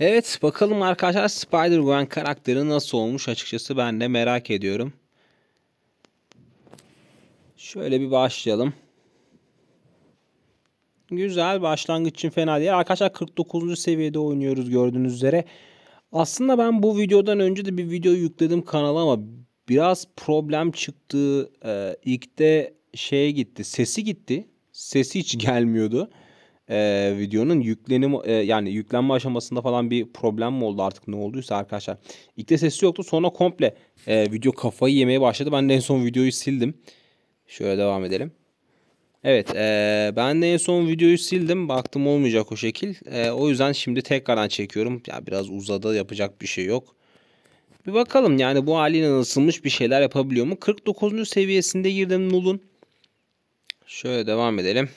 Evet bakalım arkadaşlar Spider-Gwen karakteri nasıl olmuş açıkçası ben de merak ediyorum. Şöyle bir başlayalım. Güzel başlangıç için fena değil. Arkadaşlar 49. seviyede oynuyoruz gördüğünüz üzere. Aslında ben bu videodan önce de bir video yükledim kanala ama biraz problem çıktı. Ee, ilk de şeye gitti. Sesi gitti. Sesi hiç gelmiyordu e, videonun yüklenim e, yani yüklenme aşamasında falan bir problem mi oldu artık ne olduysa arkadaşlar. İlk de sesi yoktu sonra komple e, video kafayı yemeye başladı. Ben de en son videoyu sildim. Şöyle devam edelim. Evet e, ben de en son videoyu sildim. Baktım olmayacak o şekil. E, o yüzden şimdi tekrardan çekiyorum. Ya biraz uzadı yapacak bir şey yok. Bir bakalım yani bu haliyle nasılmış bir şeyler yapabiliyor mu? 49. seviyesinde girdim Null'un. Şöyle devam edelim.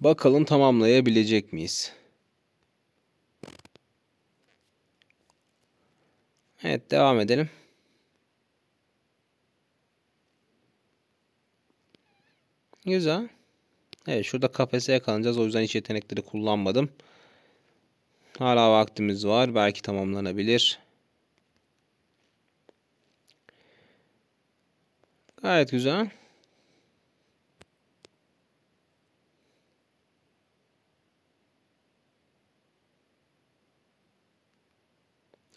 Bakalım tamamlayabilecek miyiz? Evet devam edelim. Güzel. Evet şurada kafese kalacağız O yüzden hiç yetenekleri kullanmadım. Hala vaktimiz var. Belki tamamlanabilir. Gayet güzel.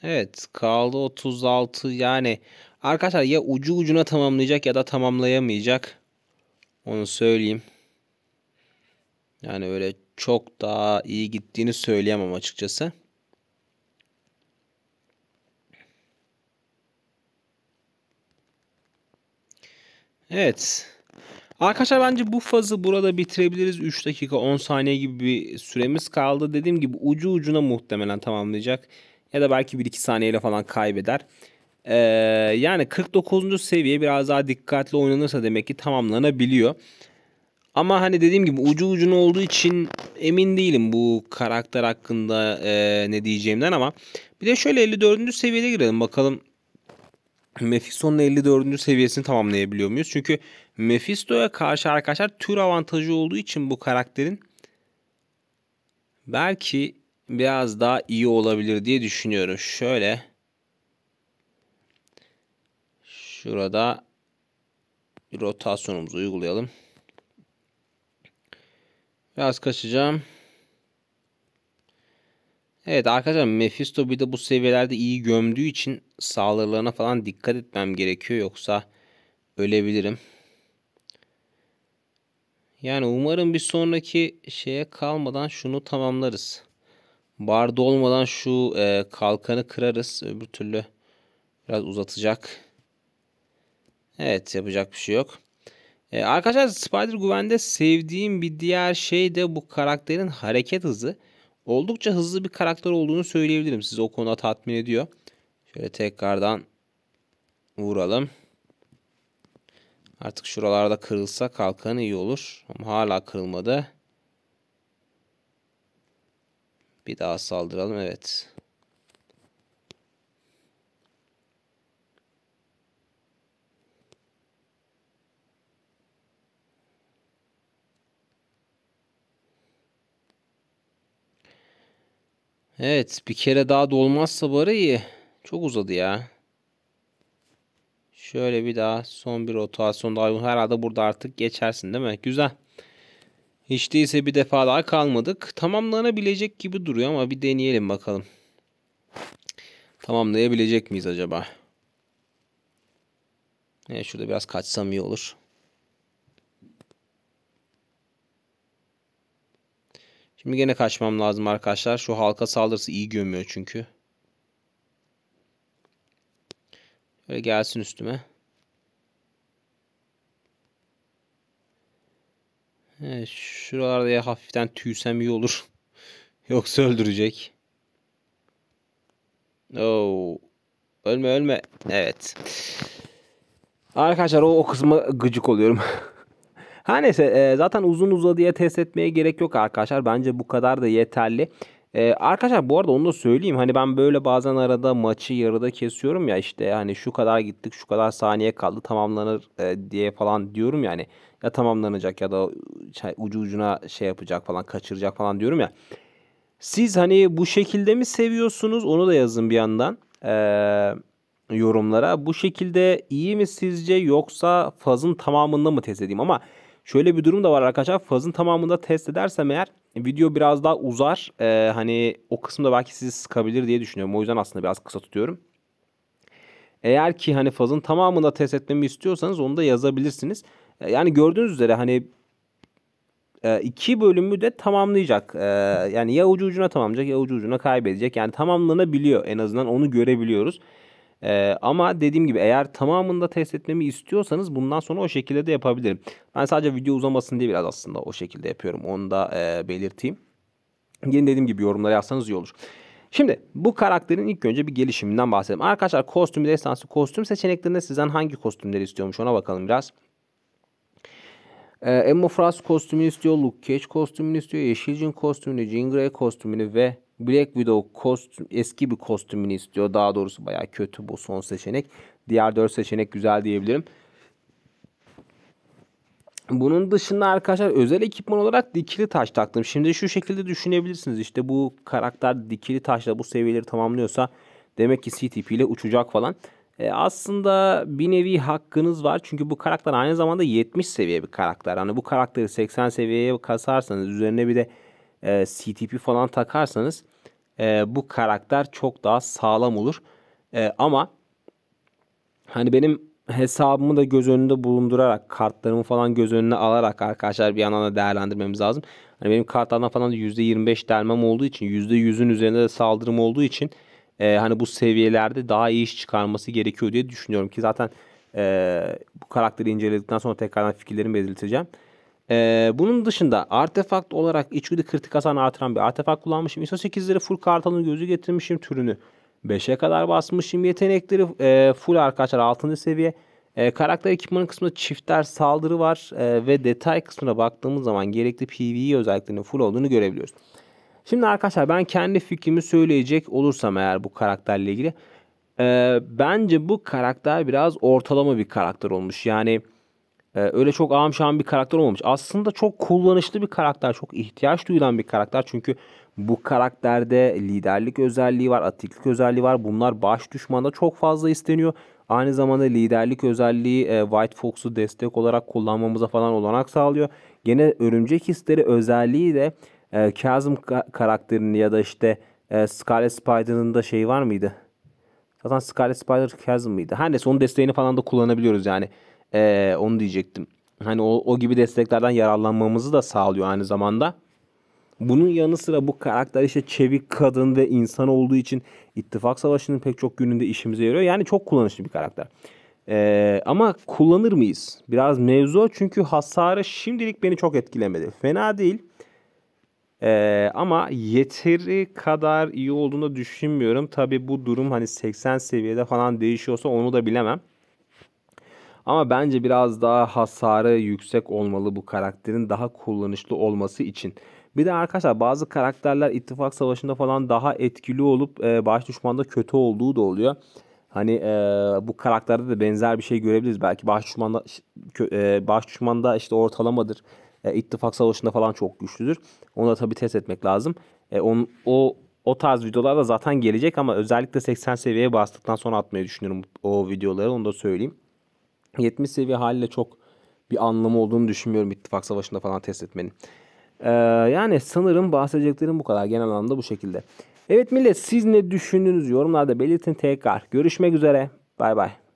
Evet kaldı 36 yani arkadaşlar ya ucu ucuna tamamlayacak ya da tamamlayamayacak. Onu söyleyeyim. Yani öyle çok daha iyi gittiğini söyleyemem açıkçası. Evet. Arkadaşlar bence bu fazı burada bitirebiliriz. 3 dakika 10 saniye gibi bir süremiz kaldı. Dediğim gibi ucu ucuna muhtemelen tamamlayacak ya da belki 1-2 saniyeyle falan kaybeder. Ee, yani 49. seviye biraz daha dikkatli oynanırsa demek ki tamamlanabiliyor. Ama hani dediğim gibi ucu ucuna olduğu için emin değilim bu karakter hakkında e, ne diyeceğimden ama bir de şöyle 54. seviyede girelim bakalım Mephisto'nun 54. seviyesini tamamlayabiliyor muyuz? Çünkü Mephisto'ya karşı arkadaşlar tür avantajı olduğu için bu karakterin belki biraz daha iyi olabilir diye düşünüyorum. Şöyle şurada rotasyonumuzu uygulayalım. Biraz kaçacağım. Evet arkadaşlar Mephisto bir de bu seviyelerde iyi gömdüğü için sağlarlarına falan dikkat etmem gerekiyor. Yoksa ölebilirim. Yani umarım bir sonraki şeye kalmadan şunu tamamlarız. Barda olmadan şu e, kalkanı kırarız. Öbür türlü biraz uzatacak. Evet yapacak bir şey yok. E, arkadaşlar Spider Gwen'de sevdiğim bir diğer şey de bu karakterin hareket hızı. Oldukça hızlı bir karakter olduğunu söyleyebilirim. Sizi o konuda tatmin ediyor. Şöyle tekrardan vuralım. Artık şuralarda kırılsa kalkanı iyi olur. Ama hala kırılmadı. Bir daha saldıralım. Evet. Evet bir kere daha dolmazsa barı iyi. Çok uzadı ya. Şöyle bir daha son bir rotasyon daha herhalde burada artık geçersin değil mi? Güzel. Hiç değilse bir defa daha kalmadık. Tamamlanabilecek gibi duruyor ama bir deneyelim bakalım. Tamamlayabilecek miyiz acaba? Evet şurada biraz kaçsam iyi olur. Şimdi gene kaçmam lazım arkadaşlar. Şu halka saldırısı iyi gömüyor çünkü. Böyle gelsin üstüme. şuralarda ya hafiften tüysem iyi olur. Yoksa öldürecek. Oo. Ölme ölme. Evet. Arkadaşlar o, o kısma gıcık oluyorum. Her neyse e, zaten uzun uzadıya test etmeye gerek yok arkadaşlar. Bence bu kadar da yeterli. Ee, arkadaşlar bu arada onu da söyleyeyim. Hani ben böyle bazen arada maçı yarıda kesiyorum ya işte hani şu kadar gittik şu kadar saniye kaldı tamamlanır e, diye falan diyorum yani. Ya tamamlanacak ya da şey, ucu ucuna şey yapacak falan kaçıracak falan diyorum ya. Siz hani bu şekilde mi seviyorsunuz onu da yazın bir yandan ee, yorumlara. Bu şekilde iyi mi sizce yoksa fazın tamamında mı test edeyim ama şöyle bir durum da var arkadaşlar. Fazın tamamında test edersem eğer video biraz daha uzar. Ee, hani o kısımda belki sizi sıkabilir diye düşünüyorum. O yüzden aslında biraz kısa tutuyorum. Eğer ki hani fazın tamamını da test etmemi istiyorsanız onu da yazabilirsiniz. Ee, yani gördüğünüz üzere hani e, iki bölümü de tamamlayacak. Ee, yani ya ucu ucuna tamamlayacak ya ucu ucuna kaybedecek. Yani tamamlanabiliyor en azından onu görebiliyoruz. E, ama dediğim gibi eğer tamamında test etmemi istiyorsanız bundan sonra o şekilde de yapabilirim. Ben sadece video uzamasın diye biraz aslında o şekilde yapıyorum. Onu da e, belirteyim. Yine dediğim gibi yorumlara yazsanız iyi olur. Şimdi bu karakterin ilk önce bir gelişiminden bahsedelim. Arkadaşlar kostüm destansı kostüm seçeneklerinde sizden hangi kostümleri istiyormuş ona bakalım biraz. Ee, Emma Frost kostümünü istiyor, Luke Cage kostümünü istiyor, Yeşilcin kostümünü, Jean Grey kostümünü ve Black Widow kostüm, eski bir kostümünü istiyor. Daha doğrusu baya kötü bu son seçenek. Diğer dört seçenek güzel diyebilirim. Bunun dışında arkadaşlar özel ekipman olarak dikili taş taktım. Şimdi şu şekilde düşünebilirsiniz. İşte bu karakter dikili taşla bu seviyeleri tamamlıyorsa demek ki CTP ile uçacak falan. E aslında bir nevi hakkınız var. Çünkü bu karakter aynı zamanda 70 seviye bir karakter. Hani bu karakteri 80 seviyeye kasarsanız üzerine bir de e, CTP falan takarsanız e, bu karakter çok daha sağlam olur. E, ama hani benim hesabımı da göz önünde bulundurarak kartlarımı falan göz önüne alarak arkadaşlar bir yandan da değerlendirmemiz lazım. Hani benim kartlardan falan da %25 delmem olduğu için %100'ün üzerinde de saldırım olduğu için e, hani bu seviyelerde daha iyi iş çıkarması gerekiyor diye düşünüyorum ki zaten e, bu karakteri inceledikten sonra tekrardan fikirlerimi belirteceğim. Ee, bunun dışında artefakt olarak içgüdü kritik hasarını artıran bir artefakt kullanmışım. ISO 8'leri full kartalın gözü getirmişim türünü. 5'e kadar basmışım. Yetenekleri e, full arkadaşlar 6. seviye. E, karakter ekipmanı kısmında çifter saldırı var e, ve detay kısmına baktığımız zaman gerekli PvE özelliklerinin full olduğunu görebiliyoruz. Şimdi arkadaşlar ben kendi fikrimi söyleyecek olursam eğer bu karakterle ilgili. E, bence bu karakter biraz ortalama bir karakter olmuş. Yani ee, öyle çok ağam şahım bir karakter olmamış. Aslında çok kullanışlı bir karakter. Çok ihtiyaç duyulan bir karakter. Çünkü bu karakterde liderlik özelliği var, atiklik özelliği var. Bunlar baş düşmanda çok fazla isteniyor. Aynı zamanda liderlik özelliği e, White Fox'u destek olarak kullanmamıza falan olanak sağlıyor. Gene örümcek hisleri özelliği de e, Chasm ka- karakterini ya da işte e, Scarlet Spider'ın da şeyi var mıydı? Zaten Scarlet Spider Chasm mıydı? Her neyse onun desteğini falan da kullanabiliyoruz yani. Ee, onu diyecektim. Hani o, o gibi desteklerden yararlanmamızı da sağlıyor aynı zamanda. Bunun yanı sıra bu karakter işte çevik kadın ve insan olduğu için ittifak Savaşı'nın pek çok gününde işimize yarıyor. Yani çok kullanışlı bir karakter. Ee, ama kullanır mıyız? Biraz mevzu çünkü hasarı şimdilik beni çok etkilemedi. Fena değil. Ee, ama yeteri kadar iyi olduğunu düşünmüyorum. Tabi bu durum hani 80 seviyede falan değişiyorsa onu da bilemem. Ama bence biraz daha hasarı yüksek olmalı bu karakterin daha kullanışlı olması için. Bir de arkadaşlar bazı karakterler ittifak savaşında falan daha etkili olup e, baş düşmanda kötü olduğu da oluyor. Hani e, bu karakterde de benzer bir şey görebiliriz. Belki baş düşmanda, e, baş düşmanda işte ortalamadır. E, ittifak savaşında falan çok güçlüdür. Onu da tabii test etmek lazım. E, on, o o tarz videolar da zaten gelecek ama özellikle 80 seviyeye bastıktan sonra atmayı düşünüyorum o videoları onu da söyleyeyim. 70 seviye haliyle çok bir anlamı olduğunu düşünmüyorum ittifak savaşında falan test etmenin. Ee, yani sanırım bahsedeceklerim bu kadar. Genel anlamda bu şekilde. Evet millet siz ne düşündünüz yorumlarda belirtin tekrar. Görüşmek üzere. Bay bay.